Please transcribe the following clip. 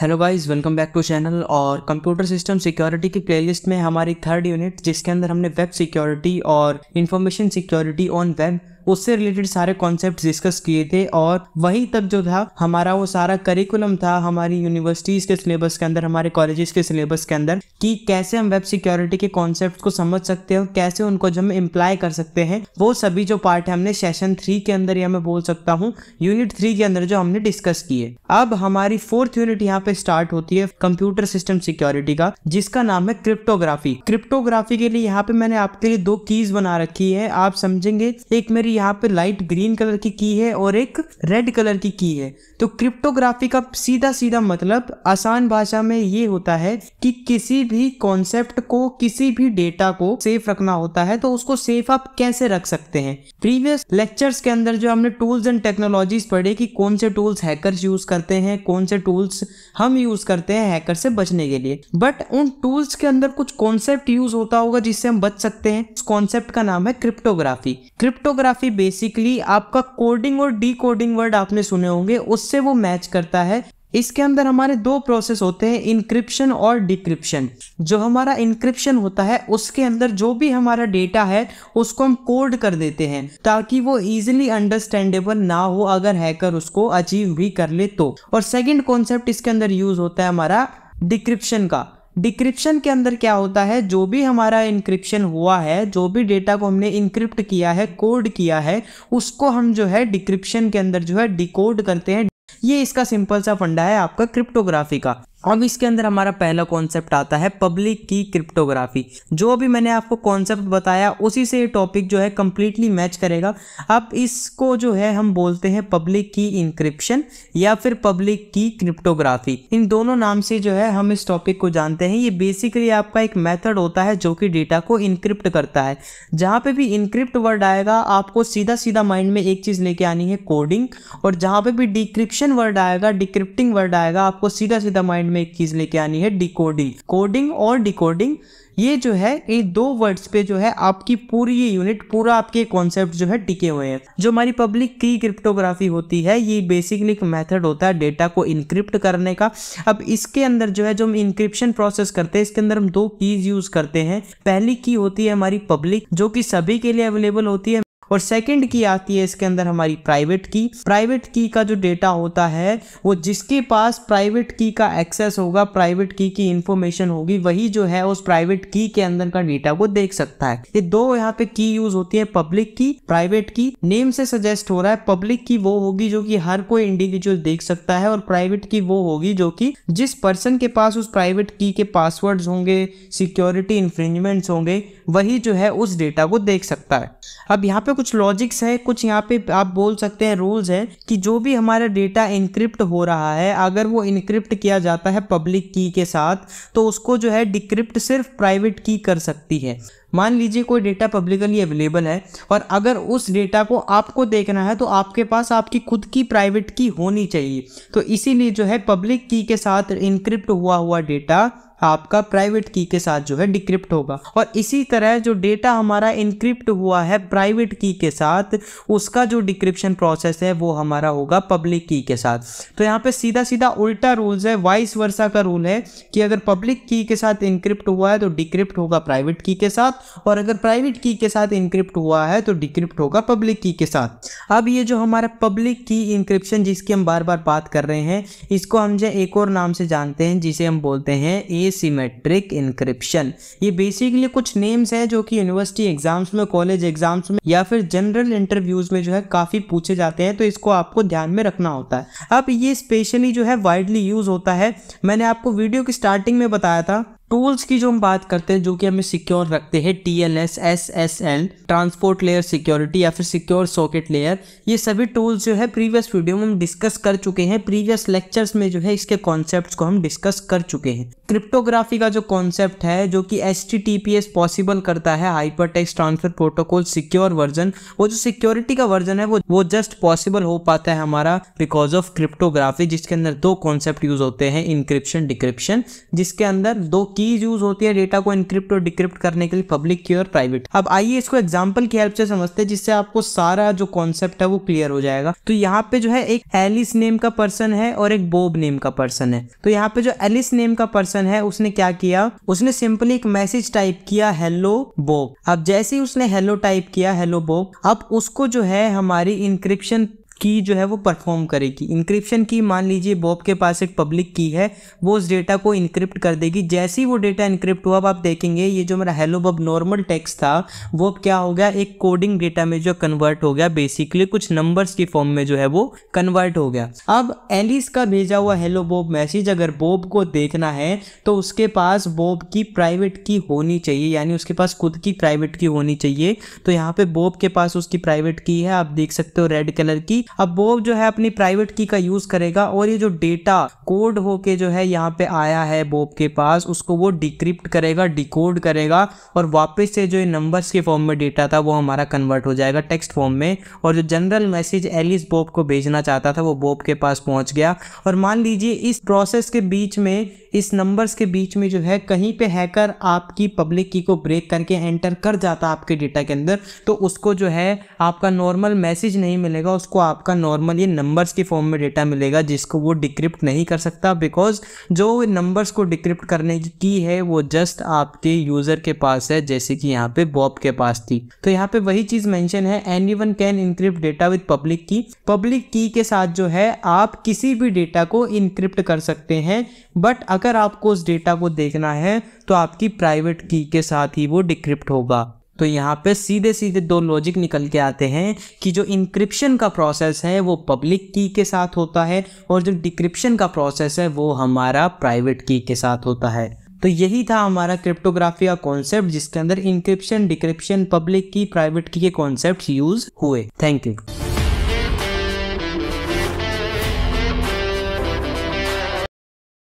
hello guys welcome back to channel और computer system security की playlist में हमारी थर्ड यूनिट जिसके अंदर हमने वेब सिक्योरिटी और इन्फॉर्मेशन सिक्योरिटी ऑन वेब उससे रिलेटेड सारे कॉन्सेप्ट डिस्कस किए थे और वही तक जो था हमारा वो सारा करिकुलम था हमारी यूनिवर्सिटीज़ के सिलेबस के अंदर हमारे कॉलेजेस के सिलेबस के अंदर कि कैसे हम वेब सिक्योरिटी के कॉन्सेप्ट को समझ सकते हैं कैसे उनको जो हम इम्प्लाई कर सकते हैं वो सभी जो पार्ट है हमने सेशन थ्री के अंदर या मैं बोल सकता हूँ यूनिट थ्री के अंदर जो हमने डिस्कस किए अब हमारी फोर्थ यूनिट यहाँ पे स्टार्ट होती है कंप्यूटर सिस्टम सिक्योरिटी का जिसका नाम है क्रिप्टोग्राफी क्रिप्टोग्राफी के लिए यहाँ पे मैंने आपके लिए दो कीज बना रखी है आप समझेंगे एक मेरी यहाँ पे लाइट ग्रीन कलर की की है और एक रेड कलर की की है तो क्रिप्टोग्राफी का सीधा सीधा मतलब आसान भाषा में ये होता है कि किसी भी कॉन्सेप्ट को किसी भी डेटा को सेफ रखना होता है तो उसको सेफ आप कैसे रख सकते हैं प्रीवियस लेक्चर्स के अंदर जो हमने टूल्स एंड टेक्नोलॉजीज पढ़े कि कौन से टूल्स हैकर्स यूज करते हैं कौन से टूल्स हम यूज करते हैं हैकर से बचने के लिए बट उन टूल्स के अंदर कुछ कॉन्सेप्ट यूज होता होगा जिससे हम बच सकते हैं उस कॉन्सेप्ट का नाम है क्रिप्टोग्राफी क्रिप्टोग्राफी क्रिप्टोग्राफी बेसिकली आपका कोडिंग और डी कोडिंग वर्ड आपने सुने होंगे उससे वो मैच करता है इसके अंदर हमारे दो प्रोसेस होते हैं इंक्रिप्शन और डिक्रिप्शन जो हमारा इंक्रिप्शन होता है उसके अंदर जो भी हमारा डेटा है उसको हम कोड कर देते हैं ताकि वो इजीली अंडरस्टैंडेबल ना हो अगर हैकर उसको अचीव भी कर ले तो और सेकंड कॉन्सेप्ट इसके अंदर यूज होता है हमारा डिक्रिप्शन का डिक्रिप्शन के अंदर क्या होता है जो भी हमारा इंक्रिप्शन हुआ है जो भी डेटा को हमने इंक्रिप्ट किया है कोड किया है उसको हम जो है डिक्रिप्शन के अंदर जो है डिकोड करते हैं ये इसका सिंपल सा फंडा है आपका क्रिप्टोग्राफी का अब इसके अंदर हमारा पहला कॉन्सेप्ट आता है पब्लिक की क्रिप्टोग्राफी जो भी मैंने आपको कॉन्सेप्ट बताया उसी से ये टॉपिक जो है कम्प्लीटली मैच करेगा अब इसको जो है हम बोलते हैं पब्लिक की इंक्रिप्शन या फिर पब्लिक की क्रिप्टोग्राफी इन दोनों नाम से जो है हम इस टॉपिक को जानते हैं ये बेसिकली आपका एक मैथड होता है जो कि डेटा को इनक्रिप्ट करता है जहाँ पर भी इनक्रिप्ट वर्ड आएगा आपको सीधा सीधा माइंड में एक चीज़ लेके आनी है कोडिंग और जहाँ पर भी डिक्रिप्शन वर्ड आएगा डिक्रिप्टिंग वर्ड आएगा आपको सीधा सीधा माइंड माइंड में एक चीज़ लेके आनी है डिकोडिंग कोडिंग और डिकोडिंग ये जो है ये दो वर्ड्स पे जो है आपकी पूरी ये यूनिट पूरा आपके कॉन्सेप्ट जो है टिके हुए हैं जो हमारी पब्लिक की क्रिप्टोग्राफी होती है ये बेसिकली एक मेथड होता है डेटा को इनक्रिप्ट करने का अब इसके अंदर जो है जो हम इंक्रिप्शन प्रोसेस करते हैं इसके अंदर हम दो कीज यूज करते हैं पहली की होती है हमारी पब्लिक जो कि सभी के लिए अवेलेबल होती है और सेकंड की आती है इसके अंदर हमारी प्राइवेट की प्राइवेट की का जो डेटा होता है वो जिसके पास प्राइवेट की का एक्सेस होगा प्राइवेट की की इंफॉर्मेशन होगी वही जो है उस प्राइवेट की के अंदर का डेटा को देख सकता है ये दो यहाँ पे की यूज होती है पब्लिक की प्राइवेट की नेम से सजेस्ट हो रहा है पब्लिक की वो होगी जो की हर कोई इंडिविजुअल देख सकता है और प्राइवेट की वो होगी जो की जिस पर्सन के पास उस प्राइवेट की के पासवर्ड होंगे सिक्योरिटी इन्फ्रिंजमेंट्स होंगे वही जो है उस डेटा को देख सकता है अब यहाँ पे कुछ लॉजिक्स है कुछ यहाँ पे आप बोल सकते हैं रूल्स है कि जो भी हमारा डेटा इनक्रिप्ट हो रहा है अगर वो इनक्रिप्ट किया जाता है पब्लिक की के साथ तो उसको जो है डिक्रिप्ट सिर्फ प्राइवेट की कर सकती है मान लीजिए कोई डेटा पब्लिकली अवेलेबल है और अगर उस डेटा को आपको देखना है तो आपके पास आपकी खुद की प्राइवेट की होनी चाहिए तो इसीलिए जो है पब्लिक की के साथ इनक्रिप्ट हुआ हुआ डेटा आपका प्राइवेट की के साथ जो है डिक्रिप्ट होगा और इसी तरह जो डेटा हमारा इनक्रिप्ट हुआ है प्राइवेट की के साथ उसका जो डिक्रिप्शन प्रोसेस है वो हमारा होगा पब्लिक की के साथ तो यहाँ पे सीधा सीधा उल्टा रूल्स है वाइस वर्षा का रूल है कि अगर पब्लिक की के साथ इनक्रिप्ट हुआ है तो डिक्रिप्ट होगा प्राइवेट की के साथ और अगर प्राइवेट की के साथ इनक्रिप्ट हुआ है तो डिक्रिप्ट होगा पब्लिक की के साथ अब ये जो हमारा पब्लिक की इनक्रिप्शन जिसकी हम बार बार बात कर रहे हैं इसको हम जो एक और नाम से जानते हैं जिसे हम बोलते हैं ए एसीमेट्रिक इंक्रिप्शन ये बेसिकली कुछ नेम्स हैं जो कि यूनिवर्सिटी एग्जाम्स में कॉलेज एग्जाम्स में या फिर जनरल इंटरव्यूज में जो है काफ़ी पूछे जाते हैं तो इसको आपको ध्यान में रखना होता है अब ये स्पेशली जो है वाइडली यूज़ होता है मैंने आपको वीडियो की स्टार्टिंग में बताया था टूल्स की जो हम बात करते हैं जो कि हमें सिक्योर रखते हैं T L S S S L transport layer security या फिर सिक्योर सॉकेट लेयर ये सभी टूल्स जो है प्रीवियस वीडियो में हम डिस्कस कर चुके हैं प्रीवियस लेक्चर्स में जो है इसके कॉन्सेप्ट को हम डिस्कस कर चुके हैं क्रिप्टोग्राफी का जो कॉन्सेप्ट है जो कि एस पॉसिबल करता है hyper text transfer protocol secure version वो जो सिक्योरिटी का वर्जन है वो वो जस्ट पॉसिबल हो पाता है हमारा बिकॉज ऑफ क्रिप्टोग्राफी जिसके अंदर दो कॉन्सेप्ट यूज होते हैं इंक्रिप्शन डिक्रिप्शन जिसके अंदर दो कीज यूज होती है डेटा को इनक्रिप्ट और डिक्रिप्ट करने के लिए पब्लिक की और प्राइवेट अब आइए इसको एग्जाम्पल की हेल्प से समझते हैं जिससे आपको सारा जो कॉन्सेप्ट है वो क्लियर हो जाएगा तो यहाँ पे जो है एक एलिस नेम का पर्सन है और एक बॉब नेम का पर्सन है तो यहाँ पे जो एलिस नेम का पर्सन है उसने क्या किया उसने सिंपली एक मैसेज टाइप किया हेलो बॉब अब जैसे ही उसने हेलो टाइप किया हेलो बॉब अब उसको जो है हमारी इंक्रिप्शन की जो है वो परफॉर्म करेगी इंक्रिप्शन की मान लीजिए बॉब के पास एक पब्लिक की है वो उस डेटा को इंक्रिप्ट कर देगी जैसे ही वो डेटा इंक्रिप्ट हुआ अब आप देखेंगे ये जो मेरा हेलो बॉब नॉर्मल टेक्स्ट था वो अब क्या हो गया एक कोडिंग डेटा में जो कन्वर्ट हो गया बेसिकली कुछ नंबर्स की फॉर्म में जो है वो कन्वर्ट हो गया अब एलिस का भेजा हुआ हेलो बॉब मैसेज अगर बॉब को देखना है तो उसके पास बॉब की प्राइवेट की होनी चाहिए यानी उसके पास खुद की प्राइवेट की होनी चाहिए तो यहाँ पे बॉब के पास उसकी प्राइवेट की है आप देख सकते हो रेड कलर की अब बॉब जो है अपनी प्राइवेट की का यूज करेगा और ये जो डेटा कोड होके जो है यहाँ पे आया है बॉब के पास उसको वो डिक्रिप्ट करेगा डिकोड करेगा और वापस से जो नंबर्स के फॉर्म में डेटा था वो हमारा कन्वर्ट हो जाएगा टेक्स्ट फॉर्म में और जो जनरल मैसेज एलिस बॉब को भेजना चाहता था वो बॉब के पास पहुंच गया और मान लीजिए इस प्रोसेस के बीच में इस नंबर्स के बीच में जो है कहीं पे हैकर आपकी पब्लिक की को ब्रेक करके एंटर कर जाता आपके डेटा के अंदर तो उसको जो है आपका नॉर्मल मैसेज नहीं मिलेगा उसको आप आपका नॉर्मल ये नंबर्स के फॉर्म में डेटा मिलेगा जिसको वो डिक्रिप्ट नहीं कर सकता बिकॉज जो नंबर्स को डिक्रिप्ट करने की है वो जस्ट आपके यूज़र के पास है जैसे कि यहाँ पे बॉब के पास थी तो यहाँ पे वही चीज़ मेंशन है anyone can encrypt data with public key public key के साथ जो है आप किसी भी डेटा को इनक्रिप्ट कर सकते हैं बट अगर आपको उस डेटा को देखना है तो आपकी प्राइवेट की के साथ ही वो डिक्रिप्ट होगा तो यहाँ पे सीधे सीधे दो लॉजिक निकल के आते हैं कि जो इंक्रिप्शन का प्रोसेस है वो पब्लिक की के साथ होता है और जो डिक्रिप्शन का प्रोसेस है वो हमारा प्राइवेट की के साथ होता है तो यही था हमारा क्रिप्टोग्राफी का कॉन्सेप्ट जिसके अंदर encryption decryption public key private key के कॉन्सेप्ट यूज़ हुए थैंक यू